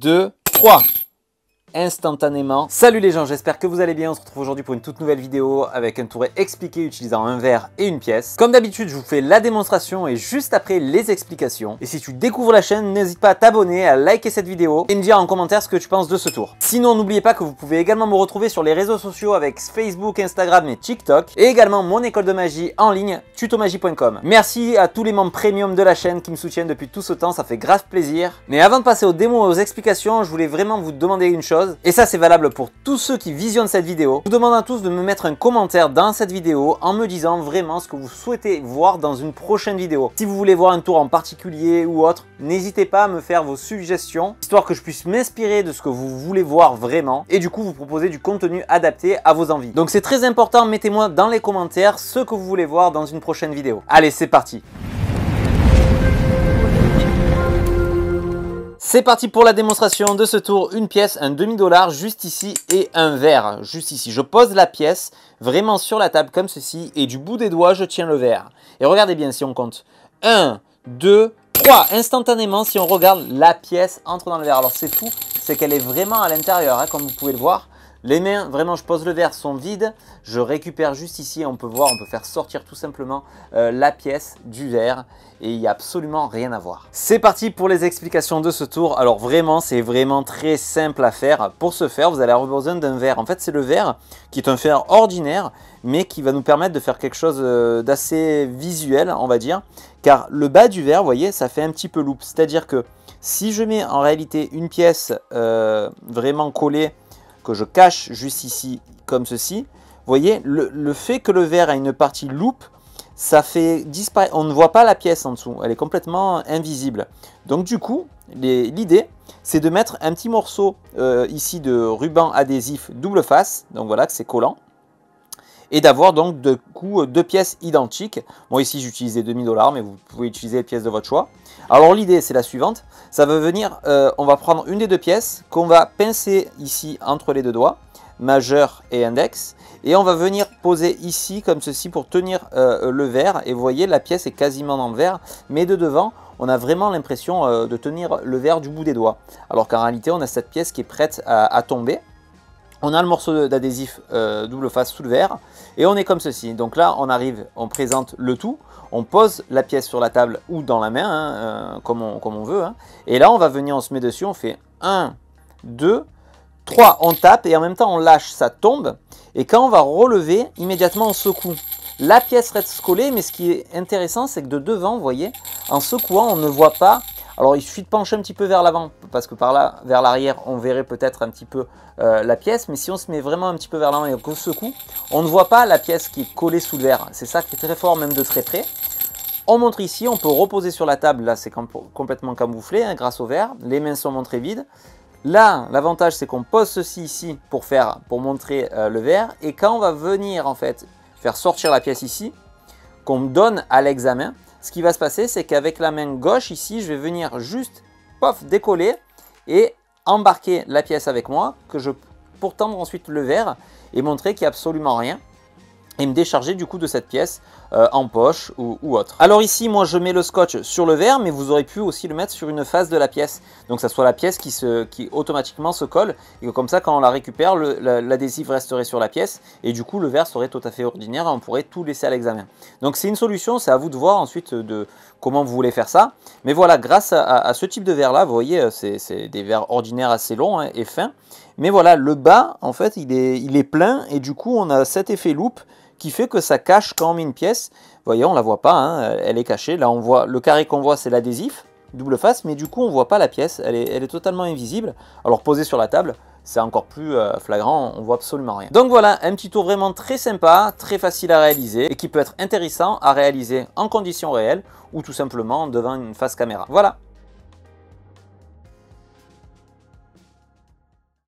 2, 3 instantanément. Salut les gens, j'espère que vous allez bien. On se retrouve aujourd'hui pour une toute nouvelle vidéo avec un touré expliqué utilisant un verre et une pièce. Comme d'habitude, je vous fais la démonstration et juste après les explications. Et si tu découvres la chaîne, n'hésite pas à t'abonner, à liker cette vidéo et me dire en commentaire ce que tu penses de ce tour. Sinon, n'oubliez pas que vous pouvez également me retrouver sur les réseaux sociaux avec Facebook, Instagram et TikTok et également mon école de magie en ligne tutomagie.com. Merci à tous les membres premium de la chaîne qui me soutiennent depuis tout ce temps, ça fait grave plaisir. Mais avant de passer aux démos et aux explications, je voulais vraiment vous demander une chose et ça, c'est valable pour tous ceux qui visionnent cette vidéo. Je vous demande à tous de me mettre un commentaire dans cette vidéo en me disant vraiment ce que vous souhaitez voir dans une prochaine vidéo. Si vous voulez voir un tour en particulier ou autre, n'hésitez pas à me faire vos suggestions, histoire que je puisse m'inspirer de ce que vous voulez voir vraiment et du coup vous proposer du contenu adapté à vos envies. Donc c'est très important, mettez-moi dans les commentaires ce que vous voulez voir dans une prochaine vidéo. Allez, c'est parti C'est parti pour la démonstration de ce tour. Une pièce, un demi-dollar, juste ici, et un verre, juste ici. Je pose la pièce vraiment sur la table, comme ceci, et du bout des doigts, je tiens le verre. Et regardez bien si on compte. 1, 2, 3. Instantanément, si on regarde, la pièce entre dans le verre. Alors c'est fou, c'est qu'elle est vraiment à l'intérieur, hein, comme vous pouvez le voir. Les mains, vraiment, je pose le verre, sont vides. Je récupère juste ici, on peut voir, on peut faire sortir tout simplement euh, la pièce du verre et il n'y a absolument rien à voir. C'est parti pour les explications de ce tour. Alors vraiment, c'est vraiment très simple à faire. Pour ce faire, vous allez avoir besoin d'un verre. En fait, c'est le verre qui est un verre ordinaire, mais qui va nous permettre de faire quelque chose euh, d'assez visuel, on va dire. Car le bas du verre, vous voyez, ça fait un petit peu loop. C'est-à-dire que si je mets en réalité une pièce euh, vraiment collée je cache juste ici comme ceci, voyez, le, fait que le verre a une partie loupe, ça fait disparaître, on ne voit pas la pièce en dessous, elle est complètement invisible. Donc du coup, l'idée, c'est de mettre un petit morceau euh, ici de ruban adhésif double face, donc voilà que c'est collant, et d'avoir donc de coup euh, deux pièces identiques. Moi ici j'utilisais des dollars mais vous pouvez utiliser les pièces de votre choix. Alors l'idée c'est la suivante, ça va venir, euh, on va prendre une des deux pièces qu'on va pincer ici entre les deux doigts, majeur et index, et on va venir poser ici comme ceci pour tenir euh, le verre et vous voyez la pièce est quasiment en verre mais de devant on a vraiment l'impression de tenir le verre du bout des doigts alors qu'en réalité on a cette pièce qui est prête à tomber on a le morceau d'adhésif euh, double face sous le verre et on est comme ceci. Donc là, on arrive, on présente le tout, on pose la pièce sur la table ou dans la main, hein, euh, comme, on, veut. Hein. Et là, on va venir, on se met dessus, on fait 1, 2, 3, on tape et en même temps, on lâche, ça tombe. Et quand on va relever, immédiatement, on secoue. La pièce reste collée, mais ce qui est intéressant, c'est que de devant, vous voyez, en secouant, on ne voit pas alors il suffit de pencher un petit peu vers l'avant, parce que par là, vers l'arrière, on verrait peut-être un petit peu euh, la pièce, mais si on se met vraiment un petit peu vers l'avant et qu'on secoue, on ne voit pas la pièce qui est collée sous le verre. C'est ça qui est très fort, même de très près. On montre ici, on peut reposer sur la table, là c'est complètement camouflé hein, grâce au verre, les mains sont montrées vides. Là, l'avantage c'est qu'on pose ceci ici pour, faire, pour montrer euh, le verre, et quand on va venir en fait faire sortir la pièce ici, qu'on donne à l'examen, ce qui va se passer, c'est qu'avec la main gauche, ici, je vais venir juste, pof, décoller et embarquer la pièce avec moi, que je, pour tendre ensuite le verre et montrer qu'il n'y a absolument rien me décharger du coup de cette pièce euh, en poche ou, autre. Alors ici, moi je mets le scotch sur le verre, mais vous aurez pu aussi le mettre sur une face de la pièce. Donc ça soit la pièce qui, se, qui automatiquement se colle, et comme ça quand on la récupère, l'adhésif resterait sur la pièce, et du coup le verre serait tout à fait ordinaire, et on pourrait tout laisser à l'examen. Donc c'est une solution, c'est à vous de voir ensuite euh, de comment vous voulez faire ça. Mais voilà, grâce à, ce type de verre là, vous voyez, euh, c'est des verres ordinaires assez longs hein, et fins. Mais voilà, le bas, en fait, il est, il est plein, et du coup on a cet effet loop qui fait que ça cache quand même une pièce. Vous voyez, on la voit pas, hein, elle est cachée. Là, on voit le carré qu'on voit, c'est l'adhésif, double face, mais du coup, on voit pas la pièce, elle est, elle est totalement invisible. Alors posée sur la table, c'est encore plus euh, flagrant, on voit absolument rien. Donc voilà, un petit tour vraiment très sympa, très facile à réaliser et qui peut être intéressant à réaliser en conditions réelles ou tout simplement devant une face caméra. Voilà